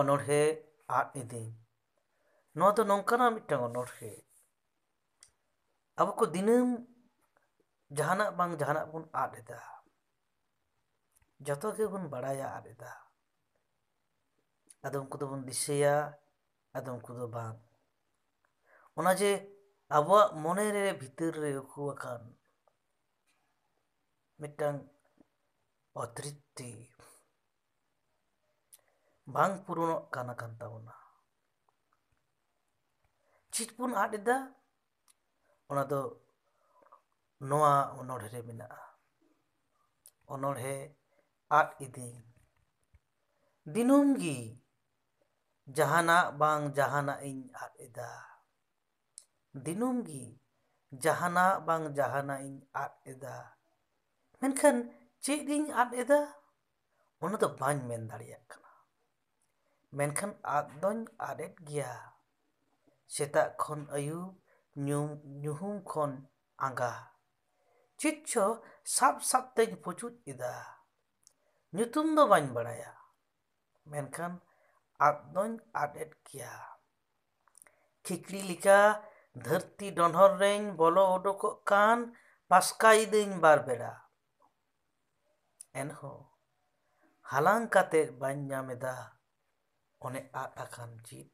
ᱚᱱᱚᱬᱦᱮ ᱟᱫ ᱤᱫᱤ ᱱᱚᱣᱟ ᱫᱚ ᱱᱚᱝᱠᱟᱱᱟᱜ ᱢᱤᱫᱴᱟᱝ ᱚᱱᱚᱬᱦᱮ ᱟᱵᱚ ᱠᱚ ᱫᱤᱱᱟᱹᱢ ᱡᱟᱦᱟᱱᱟᱜ ᱵᱟᱝ ᱡᱟᱦᱟᱱᱟᱜ ᱵᱚᱱ ᱟᱫ ᱮᱫᱟ ᱡᱚᱛᱚ ᱜᱮᱵᱚᱱ ᱵᱟᱲᱟᱭᱟ ᱟᱫ ᱮᱫᱟ ᱟᱫᱚᱢ ᱠᱚᱫᱚ ᱵᱚᱱ ᱫᱤᱥᱟᱹᱭᱟ ᱟᱫᱚᱢ ᱠᱚᱫᱚ ᱵᱟᱝ ᱚᱱᱟ ᱡᱮ ᱟᱵᱚᱣᱟᱜ ᱢᱚᱱᱮᱨᱮ ᱵᱷᱤᱛᱟᱹᱨ ᱨᱮ ᱩᱠᱩ ᱟᱠᱟᱱ ᱢᱤᱫᱴᱟᱝ ᱚᱛᱨᱤᱯᱛᱤ bang puruno kana kantauna. Chit pun adida ona do noa onor he mina. Onor he at idi. Dinungi jahana bang jahana ing at ida. Dinungi jahana bang jahana ing at ida. Menkan chit ding at ida ona do bang men dari kana. ᱢᱮᱱᱠᱷᱟᱱ ᱟᱫ ᱫᱚᱧ ᱟᱫ ᱮᱫ ᱜᱮᱭᱟ ᱥᱮᱛᱟᱜ ᱠᱷᱚᱱ ᱟᱹᱭᱩᱵ ᱧᱩᱢ ᱧᱩᱦᱩᱢ ᱠᱷᱚᱱ ᱟᱸᱜᱟ ᱪᱮᱫ ᱪᱚ ᱥᱟᱵ ᱥᱟᱵ ᱛᱮᱧ ᱯᱩᱪᱩᱡ ᱮᱫᱟ ᱧᱩᱛᱩᱢ ᱫᱚ ᱵᱟᱹᱧ ᱵᱟᱲᱟᱭᱟ ᱢᱮᱱᱠᱷᱟᱱ ᱟᱫ ᱫᱚᱧ ᱟᱫ ᱮᱫ ᱜᱮᱭᱟ ᱠᱷᱤᱠᱲᱤ ᱞᱮᱠᱟ ᱫᱷᱟᱹᱨᱛᱤ ᱰᱚᱸᱰᱷᱚᱨ ᱨᱮᱧ ᱵᱚᱞᱚ ᱚᱰᱚᱠᱚᱜ ᱠᱟᱱ ᱯᱟᱥᱠᱟᱭᱤᱫᱟᱹᱧ ᱵᱟᱨ ᱵᱮᱲᱟ ᱮᱱᱦᱚᱸ ᱦᱟᱞᱟᱝ ᱠᱟᱛᱮᱫ ᱵᱟᱹᱧ ᱧᱟᱢ ᱮᱫᱟ On est à Agramsci.